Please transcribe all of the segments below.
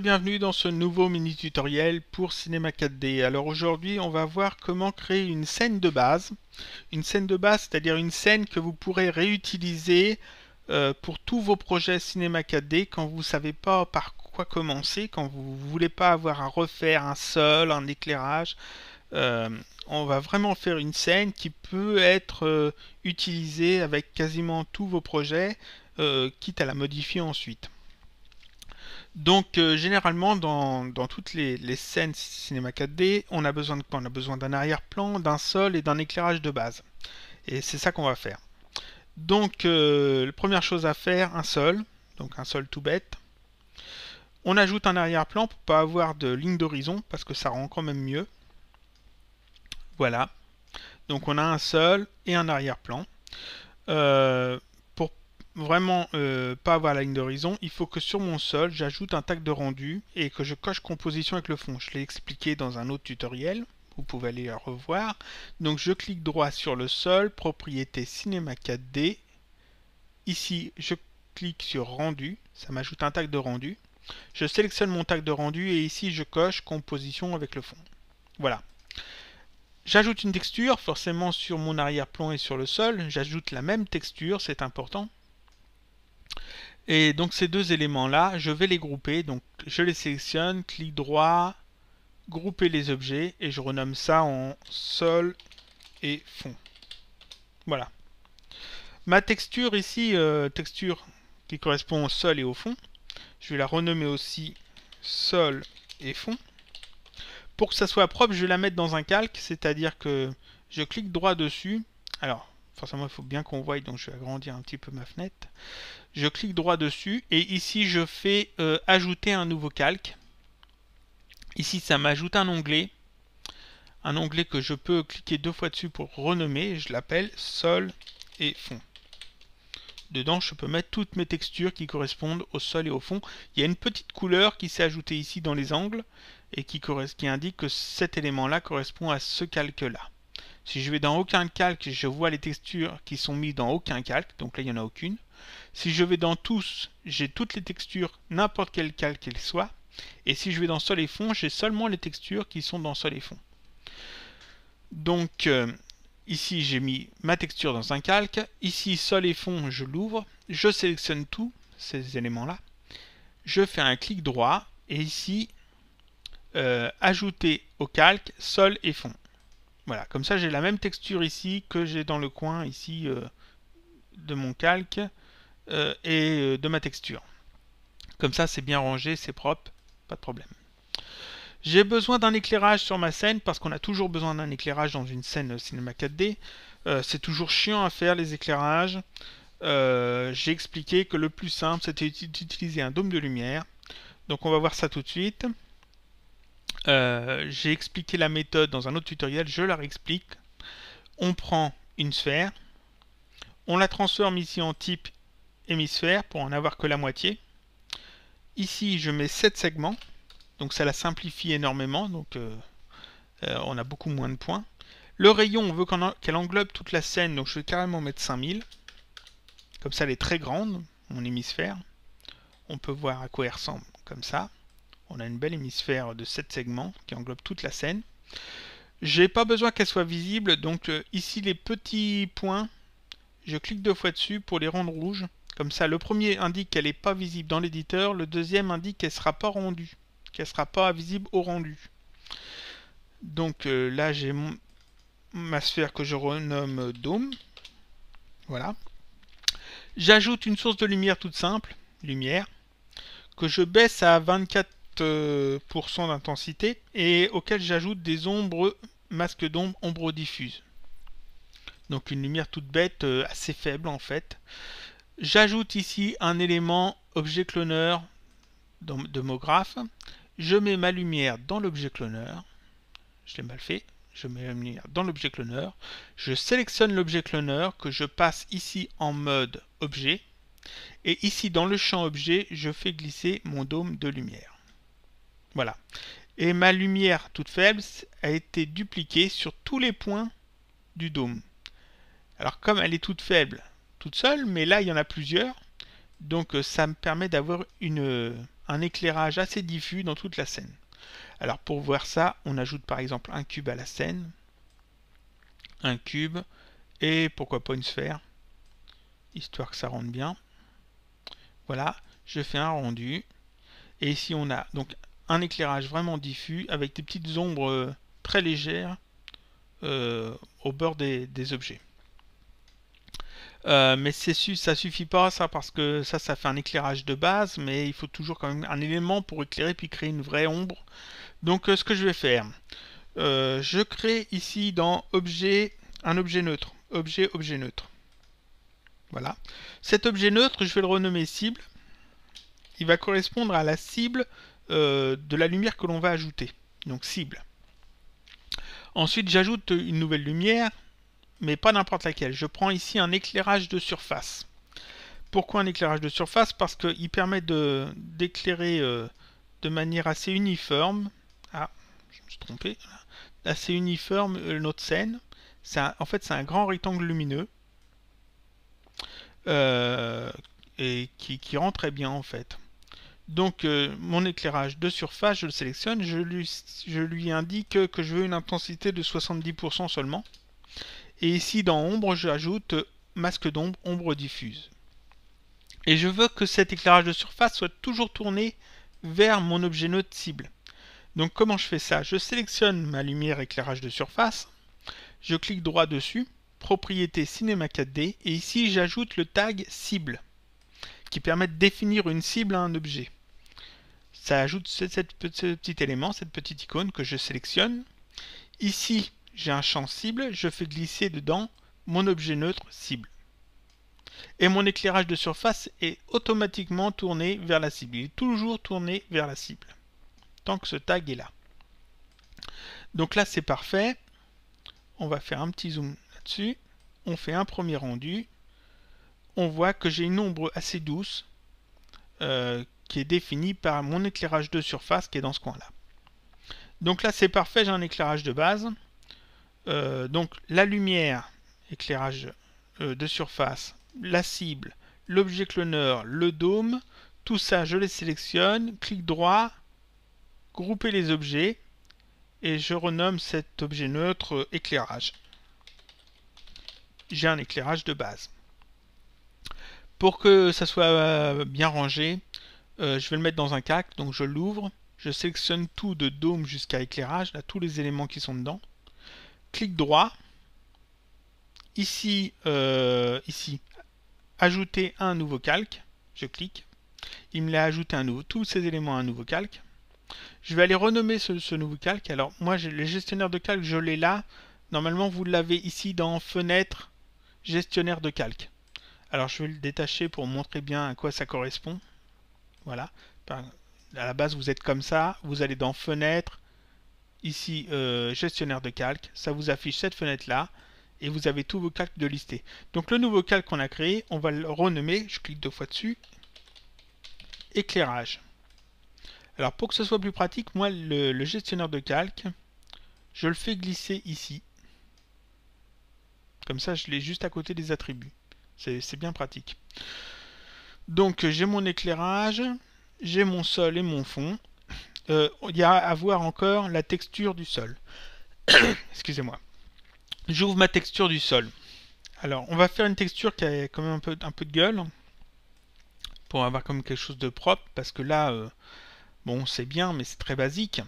bienvenue dans ce nouveau mini tutoriel pour Cinema 4D. Alors aujourd'hui on va voir comment créer une scène de base. Une scène de base c'est à dire une scène que vous pourrez réutiliser euh, pour tous vos projets Cinema 4D quand vous ne savez pas par quoi commencer, quand vous ne voulez pas avoir à refaire un sol, un éclairage. Euh, on va vraiment faire une scène qui peut être euh, utilisée avec quasiment tous vos projets, quitte à la modifier ensuite. Donc euh, généralement dans, toutes les, scènes cinéma 4D, on a besoin de quoi On a besoin d'un arrière-plan, d'un sol et d'un éclairage de base. Et c'est ça qu'on va faire. Donc euh, première chose à faire, un sol, donc un sol tout bête. On ajoute un arrière-plan pour pas avoir de ligne d'horizon parce que ça rend quand même mieux. Voilà. Donc on a un sol et un arrière-plan. Euh, vraiment euh, pas avoir la ligne d'horizon, il faut que sur mon sol, j'ajoute un tag de rendu et que je coche composition avec le fond. Je l'ai expliqué dans un autre tutoriel, vous pouvez aller le revoir. Donc je clique droit sur le sol, propriété cinéma 4D. Ici, je clique sur rendu, ça m'ajoute un tag de rendu. Je sélectionne mon tag de rendu et ici je coche composition avec le fond. Voilà. J'ajoute une texture, forcément sur mon arrière-plan et sur le sol. J'ajoute la même texture, c'est important. Et donc ces deux éléments-là, je vais les grouper. Donc je les sélectionne, clic droit, grouper les objets, et je renomme ça en sol et fond. Voilà. Ma texture ici, euh, texture qui correspond au sol et au fond, je vais la renommer aussi sol et fond. Pour que ça soit propre, je vais la mettre dans un calque, c'est-à-dire que je clique droit dessus. Alors, forcément il faut bien qu'on voie, donc je vais agrandir un petit peu ma fenêtre. Je clique droit dessus et ici je fais euh, ajouter un nouveau calque. Ici ça m'ajoute un onglet, un onglet que je peux cliquer deux fois dessus pour renommer, je l'appelle sol et fond. Dedans, je peux mettre toutes mes textures qui correspondent au sol et au fond. Il y a une petite couleur qui s'est ajoutée ici dans les angles et qui indique que cet élément-là correspond à ce calque-là. Si je vais dans aucun calque, je vois les textures qui sont mises dans aucun calque, donc là il n'y en a aucune. Si je vais dans tous, j'ai toutes les textures, n'importe quel calque qu'elles soient. Et si je vais dans sol et fond, j'ai seulement les textures qui sont dans sol et fond. Donc euh, ici j'ai mis ma texture dans un calque, ici sol et fond je l'ouvre, je sélectionne tous ces éléments là, je fais un clic droit et ici euh, ajouter au calque sol et fond. Voilà, comme ça j'ai la même texture ici que j'ai dans le coin ici euh, de mon calque euh, et euh, de ma texture. Comme ça c'est bien rangé, c'est propre, pas de problème. J'ai besoin d'un éclairage sur ma scène parce qu'on a toujours besoin d'un éclairage dans une scène cinéma 4D. c'est toujours chiant à faire les éclairages. j'ai expliqué que le plus simple c'était d'utiliser un dôme de lumière. Donc on va voir ça tout de suite. Euh, j'ai expliqué la méthode dans un autre tutoriel, je la réexplique. On prend une sphère, on la transforme ici en type hémisphère pour en avoir que la moitié. Ici, je mets 7 segments, donc ça la simplifie énormément, donc euh, euh, on a beaucoup moins de points. Le rayon, on veut qu'elle englobe toute la scène, donc je vais carrément mettre 5000. Comme ça, elle est très grande, mon hémisphère. On peut voir à quoi elle ressemble, comme ça. On a une belle hémisphère de 7 segments qui englobe toute la scène. J'ai pas besoin qu'elle soit visible, donc euh, ici les petits points, je clique deux fois dessus pour les rendre rouges. Comme ça, le premier indique qu'elle n'est pas visible dans l'éditeur, le deuxième indique qu'elle ne sera pas rendue, qu'elle ne sera pas visible au rendu. Donc euh, là, j'ai ma sphère que je renomme dôme. Voilà. J'ajoute une source de lumière toute simple, lumière, que je baisse à 24 pour son d'intensité et auquel j'ajoute des ombres, masques d'ombre, ombre diffuse Donc une lumière toute bête, euh, assez faible en fait. J'ajoute ici un élément objet cloneur graphe, Je mets ma lumière dans l'objet cloneur. Je l'ai mal fait. Je mets ma lumière dans l'objet cloneur. Je sélectionne l'objet cloneur que je passe ici en mode objet. Et ici dans le champ objet, je fais glisser mon dôme de lumière. Voilà. Et ma lumière toute faible a été dupliquée sur tous les points du dôme. Alors comme elle est toute faible, toute seule, mais là il y en a plusieurs, donc euh, ça me permet d'avoir euh, un éclairage assez diffus dans toute la scène. Alors pour voir ça, on ajoute par exemple un cube à la scène, un cube, et pourquoi pas une sphère, histoire que ça rende bien. Voilà, je fais un rendu, et ici on a donc un éclairage vraiment diffus avec des petites ombres euh, très légères euh, au bord des, objets. Euh, mais ça suffit pas ça parce que ça ça fait un éclairage de base mais il faut toujours quand même un élément pour éclairer puis créer une vraie ombre donc euh, ce que je vais faire je crée ici dans objet un objet neutre objet objet neutre voilà cet objet neutre je vais le renommer cible il va correspondre à la cible euh, de la lumière que l'on va ajouter, donc cible. Ensuite, j'ajoute une nouvelle lumière, mais pas n'importe laquelle. Je prends ici un éclairage de surface. Pourquoi un éclairage de surface Parce qu'il permet d'éclairer de, d'éclairer euh, de manière assez uniforme. Ah, je me suis trompé. Assez uniforme euh, notre scène. en fait, c'est un grand rectangle lumineux. et qui, qui rend très bien en fait. Donc euh, mon éclairage de surface, je le sélectionne, je lui, indique que je veux une intensité de 70% seulement. Et ici dans ombre, j'ajoute masque d'ombre, ombre diffuse. Et je veux que cet éclairage de surface soit toujours tourné vers mon objet note cible. Donc comment je fais ça Je sélectionne ma lumière éclairage de surface, je clique droit dessus, propriété cinéma 4D, et ici j'ajoute le tag cible, qui permet de définir une cible à un objet ça ajoute ce, petit élément, cette petite icône que je sélectionne. Ici, j'ai un champ cible, je fais glisser dedans mon objet neutre cible. Et mon éclairage de surface est automatiquement tourné vers la cible. Il est toujours tourné vers la cible, tant que ce tag est là. Donc là, c'est parfait. On va faire un petit zoom là-dessus. On fait un premier rendu. On voit que j'ai une ombre assez douce euh, qui est défini par mon éclairage de surface qui est dans ce coin-là. Donc là, c'est parfait, j'ai un éclairage de base. Euh, donc la lumière, éclairage euh, de surface, la cible, l'objet cloneur, le dôme, tout ça, je les sélectionne, clic droit, grouper les objets, et je renomme cet objet neutre éclairage. J'ai un éclairage de base. Pour que ça soit euh, bien rangé, euh, je vais le mettre dans un calque, donc je l'ouvre, je sélectionne tout de dôme jusqu'à éclairage, là tous les éléments qui sont dedans. Clic droit, ici, euh, ici, ajouter un nouveau calque, je clique, il me l'a ajouté un nouveau, tous ces éléments à un nouveau calque. Je vais aller renommer ce, ce nouveau calque, alors moi le gestionnaire de calque je l'ai là, normalement vous l'avez ici dans fenêtre, gestionnaire de calque. Alors je vais le détacher pour montrer bien à quoi ça correspond. Voilà. À la base, vous êtes comme ça. Vous allez dans Fenêtre, ici euh, Gestionnaire de calque. Ça vous affiche cette fenêtre-là. Et vous avez tous vos calques de listés. Donc le nouveau calque qu'on a créé, on va le renommer. Je clique deux fois dessus. Éclairage. Alors pour que ce soit plus pratique, moi le, le gestionnaire de calque, je le fais glisser ici. Comme ça, je l'ai juste à côté des attributs. C'est bien pratique. Donc j'ai mon éclairage, j'ai mon sol et mon fond. Euh, il y a à voir encore la texture du sol. Excusez-moi. J'ouvre ma texture du sol. Alors on va faire une texture qui a quand même un peu, de gueule. Pour avoir comme quelque chose de propre. Parce que là, euh, bon c'est bien mais c'est très basique.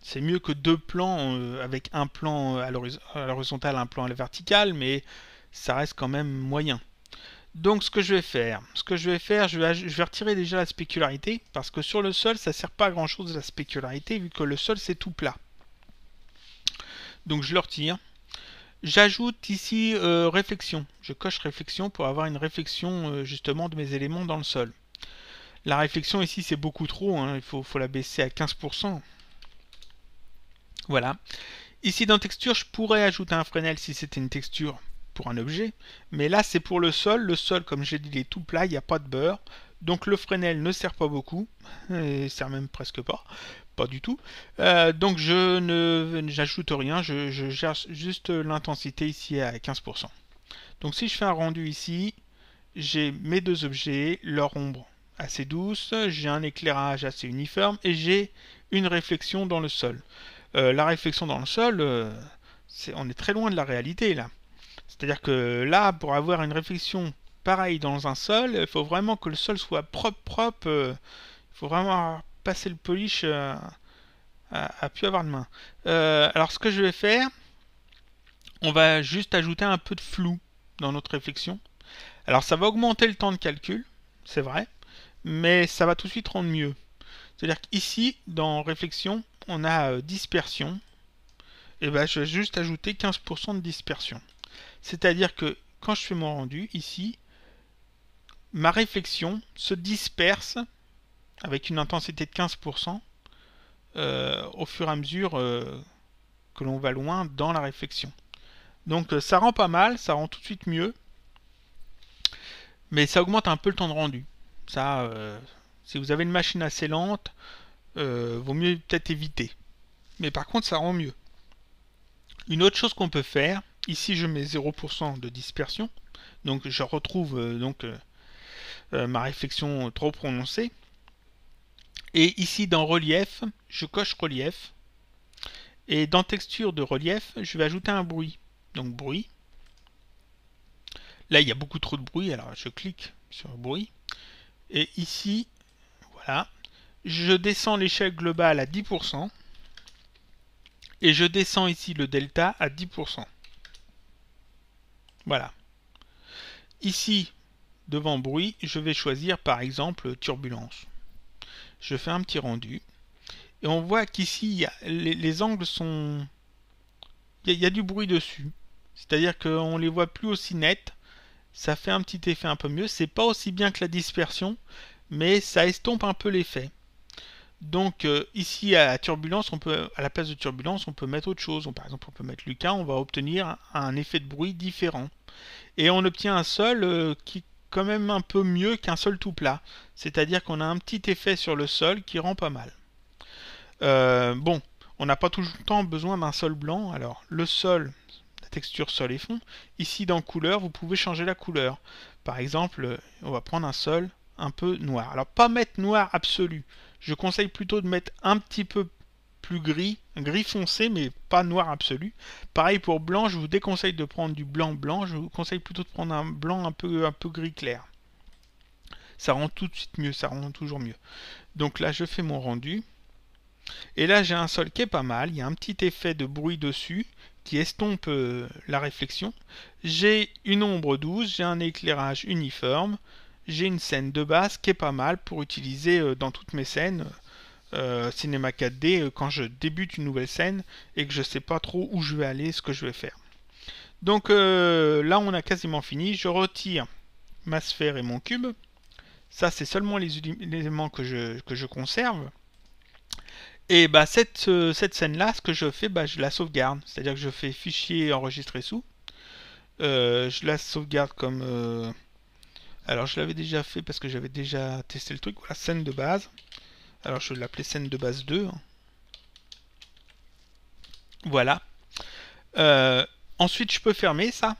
C'est mieux que deux plans euh, avec un plan à l'horizontale, un plan à la verticale. Mais ça reste quand même moyen. Donc ce que je vais faire, ce que je vais faire, je vais, retirer déjà la spécularité, parce que sur le sol, ça ne sert pas à grand chose la spécularité, vu que le sol c'est tout plat. Donc je le retire. J'ajoute ici euh, réflexion. Je coche réflexion pour avoir une réflexion euh, justement de mes éléments dans le sol. La réflexion ici c'est beaucoup trop, hein. il faut, faut la baisser à 15%. Voilà. Ici dans texture, je pourrais ajouter un Fresnel si c'était une texture un objet, mais là c'est pour le sol. Le sol, comme j'ai dit, il est tout plat, il n'y a pas de beurre. Donc le Fresnel ne sert pas beaucoup, et sert même presque pas, pas du tout. Euh, donc je ne j'ajoute rien, je, je cherche juste l'intensité ici à 15%. Donc si je fais un rendu ici, j'ai mes deux objets, leur ombre assez douce, j'ai un éclairage assez uniforme et j'ai une réflexion dans le sol. Euh, la réflexion dans le sol, euh, on est très loin de la réalité là. C'est-à-dire que là, pour avoir une réflexion pareille dans un sol, il faut vraiment que le sol soit propre, propre. Euh, il faut vraiment passer le polish euh, à, plus avoir de main. Euh, alors ce que je vais faire, on va juste ajouter un peu de flou dans notre réflexion. Alors ça va augmenter le temps de calcul, c'est vrai, mais ça va tout de suite rendre mieux. C'est-à-dire qu'ici, dans réflexion, on a dispersion. Et eh ben, je vais juste ajouter 15% de dispersion. C'est-à-dire que quand je fais mon rendu, ici, ma réflexion se disperse avec une intensité de 15% euh, au fur et à mesure euh, que l'on va loin dans la réflexion. Donc euh, ça rend pas mal, ça rend tout de suite mieux, mais ça augmente un peu le temps de rendu. Ça, si vous avez une machine assez lente, vaut mieux peut-être éviter. Mais par contre, ça rend mieux. Une autre chose qu'on peut faire, Ici, je mets 0% de dispersion. Donc, je retrouve euh, donc euh, euh, ma réflexion trop prononcée. Et ici, dans relief, je coche relief. Et dans texture de relief, je vais ajouter un bruit. Donc, bruit. Là, il y a beaucoup trop de bruit, alors je clique sur bruit. Et ici, voilà, je descends l'échelle globale à 10%. Et je descends ici le delta à 10%. Voilà. Ici, devant bruit, je vais choisir par exemple turbulence. Je fais un petit rendu. Et on voit qu'ici, les, angles sont... Il y, a du bruit dessus. C'est-à-dire qu'on ne les voit plus aussi nets. Ça fait un petit effet un peu mieux. C'est pas aussi bien que la dispersion, mais ça estompe un peu l'effet. Donc euh, ici à la turbulence, on peut, à la place de turbulence, on peut mettre autre chose. par exemple, on peut mettre Lucas, on va obtenir un effet de bruit différent. Et on obtient un sol euh, qui est quand même un peu mieux qu'un sol tout plat. C'est-à-dire qu'on a un petit effet sur le sol qui rend pas mal. Euh, bon, on n'a pas toujours le besoin d'un sol blanc. Alors le sol, la texture sol et fond, ici dans couleur, vous pouvez changer la couleur. Par exemple, on va prendre un sol un peu noir. Alors pas mettre noir absolu je conseille plutôt de mettre un petit peu plus gris, gris foncé, mais pas noir absolu. Pareil pour blanc, je vous déconseille de prendre du blanc blanc, je vous conseille plutôt de prendre un blanc un peu, un peu gris clair. Ça rend tout de suite mieux, ça rend toujours mieux. Donc là, je fais mon rendu. Et là, j'ai un sol qui est pas mal, il y a un petit effet de bruit dessus qui estompe euh, la réflexion. J'ai une ombre douce, j'ai un éclairage uniforme, j'ai une scène de base qui est pas mal pour utiliser euh, dans toutes mes scènes. Euh, cinéma 4D euh, quand je débute une nouvelle scène et que je sais pas trop où je vais aller, ce que je vais faire. Donc là on a quasiment fini, je retire ma sphère et mon cube. Ça c'est seulement les, éléments que je, je conserve. Et bah cette, cette scène là, ce que je fais, bah, je la sauvegarde. C'est-à-dire que je fais fichier enregistrer sous. je la sauvegarde comme alors je l'avais déjà fait parce que j'avais déjà testé le truc. Voilà, scène de base. Alors je vais l'appeler scène de base 2. Voilà. Euh, ensuite je peux fermer ça.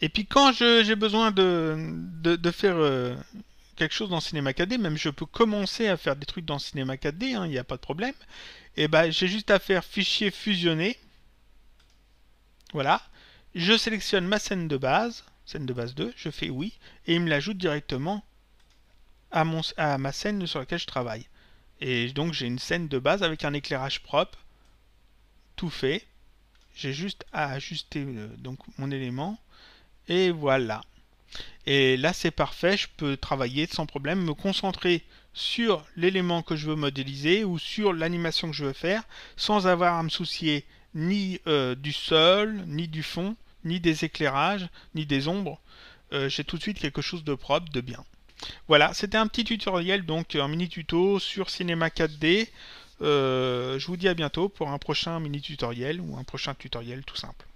Et puis quand j'ai besoin de, faire euh, quelque chose dans Cinema 4D, même je peux commencer à faire des trucs dans Cinema 4D, hein, il n'y a pas de problème. Et eh ben j'ai juste à faire fichier fusionner. Voilà. Je sélectionne ma scène de base scène de base 2, je fais oui, et il me l'ajoute directement à, mon, à ma scène sur laquelle je travaille. Et donc j'ai une scène de base avec un éclairage propre, tout fait. J'ai juste à ajuster euh, donc mon élément. Et voilà. Et là c'est parfait, je peux travailler sans problème, me concentrer sur l'élément que je veux modéliser ou sur l'animation que je veux faire, sans avoir à me soucier ni euh, du sol, ni du fond, ni des éclairages, ni des ombres. j'ai euh, tout de suite quelque chose de propre, de bien. Voilà, c'était un petit tutoriel, donc euh, un mini tuto sur Cinema 4D. Euh, je vous dis à bientôt pour un prochain mini tutoriel ou un prochain tutoriel tout simple.